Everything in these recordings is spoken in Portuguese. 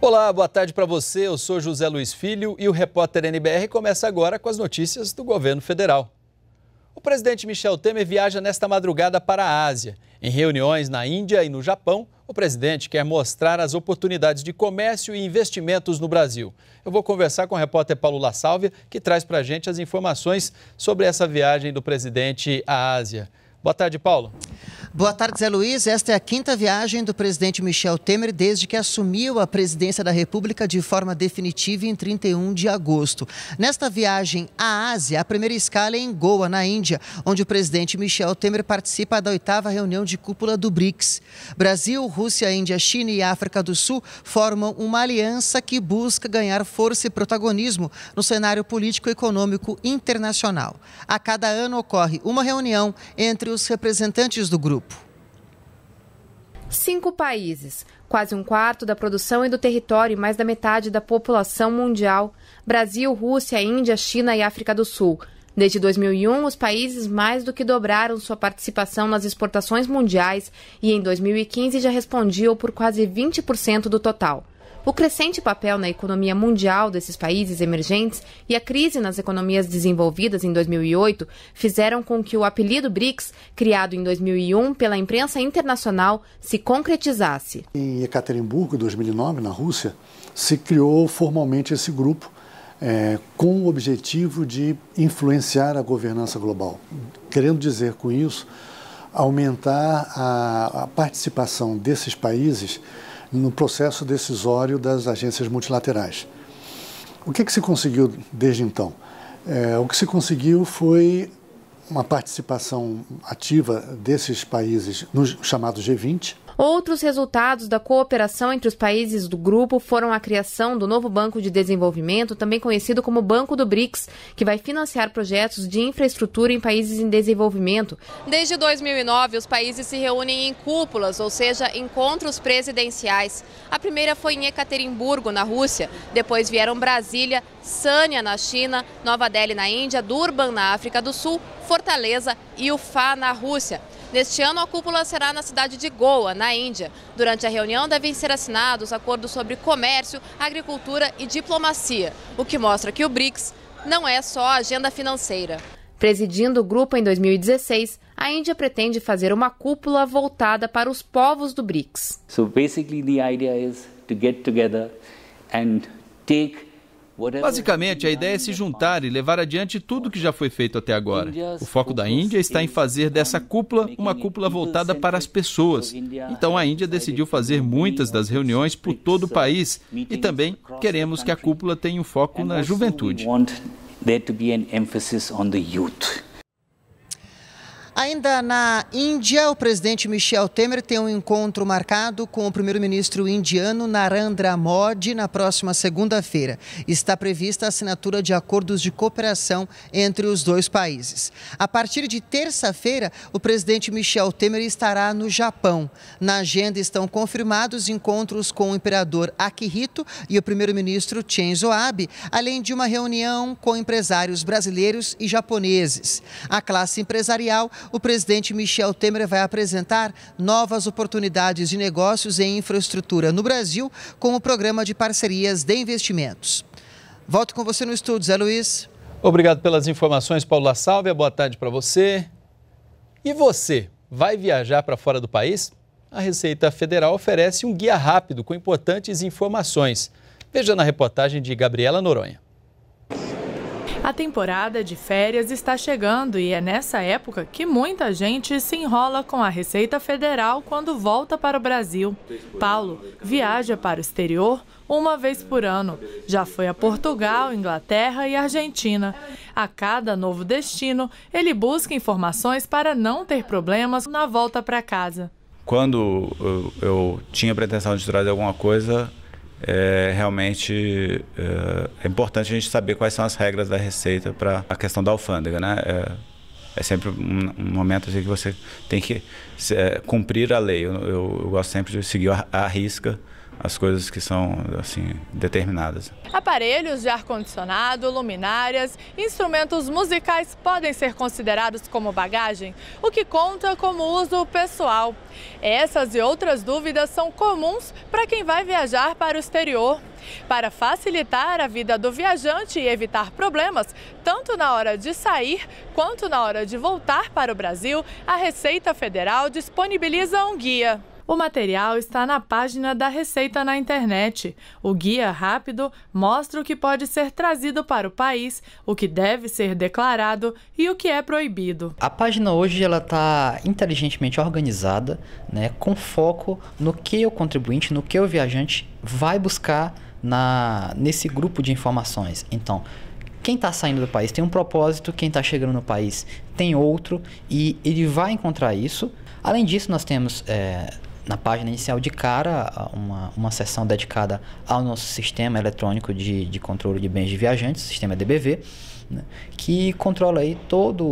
Olá, boa tarde para você. Eu sou José Luiz Filho e o repórter NBR começa agora com as notícias do governo federal. O presidente Michel Temer viaja nesta madrugada para a Ásia. Em reuniões na Índia e no Japão, o presidente quer mostrar as oportunidades de comércio e investimentos no Brasil. Eu vou conversar com o repórter Paulo La Sálvia, que traz para a gente as informações sobre essa viagem do presidente à Ásia. Boa tarde, Paulo. Boa tarde, Zé Luiz. Esta é a quinta viagem do presidente Michel Temer desde que assumiu a presidência da República de forma definitiva em 31 de agosto. Nesta viagem à Ásia, a primeira escala é em Goa, na Índia, onde o presidente Michel Temer participa da oitava reunião de cúpula do BRICS. Brasil, Rússia, Índia, China e África do Sul formam uma aliança que busca ganhar força e protagonismo no cenário político-econômico internacional. A cada ano ocorre uma reunião entre os os representantes do grupo. Cinco países, quase um quarto da produção e do território e mais da metade da população mundial: Brasil, Rússia, Índia, China e África do Sul. Desde 2001, os países mais do que dobraram sua participação nas exportações mundiais e em 2015 já respondiam por quase 20% do total. O crescente papel na economia mundial desses países emergentes e a crise nas economias desenvolvidas em 2008 fizeram com que o apelido BRICS, criado em 2001 pela imprensa internacional, se concretizasse. Em Ekaterimburgo, em 2009, na Rússia, se criou formalmente esse grupo é, com o objetivo de influenciar a governança global. Querendo dizer com isso, aumentar a, a participação desses países no processo decisório das agências multilaterais. O que, é que se conseguiu desde então? É, o que se conseguiu foi uma participação ativa desses países no chamado G20, Outros resultados da cooperação entre os países do grupo foram a criação do novo Banco de Desenvolvimento, também conhecido como Banco do BRICS, que vai financiar projetos de infraestrutura em países em desenvolvimento. Desde 2009, os países se reúnem em cúpulas, ou seja, encontros presidenciais. A primeira foi em Ekaterimburgo, na Rússia. Depois vieram Brasília, Sânia, na China, Nova Delhi, na Índia, Durban, na África do Sul, Fortaleza e Ufá, na Rússia. Neste ano, a cúpula será na cidade de Goa, na Índia. Durante a reunião, devem ser assinados acordos sobre comércio, agricultura e diplomacia, o que mostra que o BRICS não é só agenda financeira. Presidindo o grupo em 2016, a Índia pretende fazer uma cúpula voltada para os povos do BRICS. So basically the idea is to get together and take Basicamente, a ideia é se juntar e levar adiante tudo que já foi feito até agora. O foco da Índia está em fazer dessa cúpula uma cúpula voltada para as pessoas. Então, a Índia decidiu fazer muitas das reuniões por todo o país e também queremos que a cúpula tenha um foco na juventude. There to be an emphasis on the youth. Ainda na Índia, o presidente Michel Temer tem um encontro marcado com o primeiro-ministro indiano Narendra Modi na próxima segunda-feira. Está prevista a assinatura de acordos de cooperação entre os dois países. A partir de terça-feira, o presidente Michel Temer estará no Japão. Na agenda estão confirmados encontros com o imperador Akihito e o primeiro-ministro Shinzo Abe, além de uma reunião com empresários brasileiros e japoneses. A classe empresarial o presidente Michel Temer vai apresentar novas oportunidades de negócios em infraestrutura no Brasil com o programa de parcerias de investimentos. Volto com você no estúdio, Zé Luiz. Obrigado pelas informações, Paula Salve. Boa tarde para você. E você, vai viajar para fora do país? A Receita Federal oferece um guia rápido com importantes informações. Veja na reportagem de Gabriela Noronha. A temporada de férias está chegando e é nessa época que muita gente se enrola com a Receita Federal quando volta para o Brasil. Paulo viaja para o exterior uma vez por ano. Já foi a Portugal, Inglaterra e Argentina. A cada novo destino, ele busca informações para não ter problemas na volta para casa. Quando eu, eu tinha pretensão de trazer alguma coisa, é, realmente é, é, importante a gente saber quais são as regras da Receita para a questão da alfândega, né? É, é sempre um, um momento assim que você tem que é, cumprir a lei. Eu, eu, eu gosto sempre de seguir a, a risca as coisas que são assim determinadas. Aparelhos de ar-condicionado, luminárias, instrumentos musicais podem ser considerados como bagagem, o que conta como uso pessoal. Essas e outras dúvidas são comuns para quem vai viajar para o exterior. Para facilitar a vida do viajante e evitar problemas, tanto na hora de sair quanto na hora de voltar para o Brasil, a Receita Federal disponibiliza um guia. O material está na página da Receita na internet. O guia rápido mostra o que pode ser trazido para o país, o que deve ser declarado e o que é proibido. A página hoje ela está inteligentemente organizada, né, com foco no que o contribuinte, no que o viajante vai buscar na nesse grupo de informações. Então, quem está saindo do país tem um propósito, quem está chegando no país tem outro e ele vai encontrar isso. Além disso, nós temos é, na página inicial de cara uma, uma seção dedicada ao nosso sistema eletrônico de, de controle de bens de viajantes, sistema DBV, né, que controla aí toda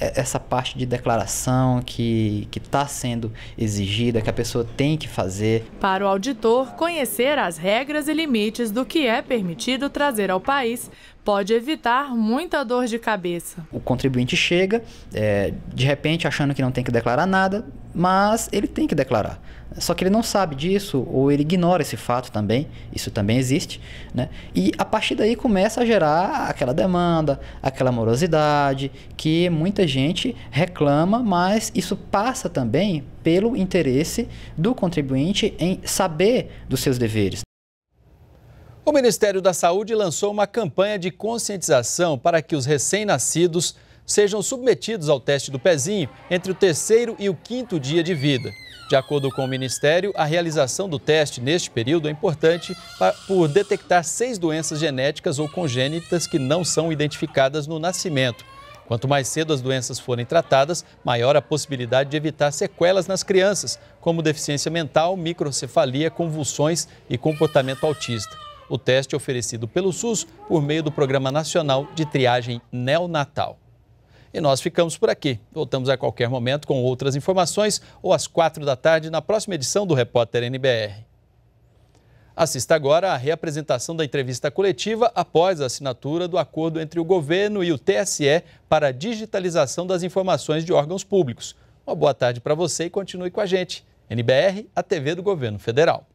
essa parte de declaração que está sendo exigida, que a pessoa tem que fazer. Para o auditor, conhecer as regras e limites do que é permitido trazer ao país pode evitar muita dor de cabeça. O contribuinte chega, é, de repente, achando que não tem que declarar nada, mas ele tem que declarar. Só que ele não sabe disso ou ele ignora esse fato também, isso também existe, né? E a partir daí começa a gerar aquela demanda, aquela morosidade que muita gente reclama, mas isso passa também pelo interesse do contribuinte em saber dos seus deveres. O Ministério da Saúde lançou uma campanha de conscientização para que os recém-nascidos sejam submetidos ao teste do pezinho entre o terceiro e o quinto dia de vida. De acordo com o Ministério, a realização do teste neste período é importante para, por detectar seis doenças genéticas ou congênitas que não são identificadas no nascimento. Quanto mais cedo as doenças forem tratadas, maior a possibilidade de evitar sequelas nas crianças, como deficiência mental, microcefalia, convulsões e comportamento autista. O teste é oferecido pelo SUS por meio do Programa Nacional de Triagem Neonatal. E nós ficamos por aqui. Voltamos a qualquer momento com outras informações ou às quatro da tarde na próxima edição do Repórter NBR. Assista agora à reapresentação da entrevista coletiva após a assinatura do acordo entre o governo e o TSE para a digitalização das informações de órgãos públicos. Uma boa tarde para você e continue com a gente. NBR, a TV do Governo Federal.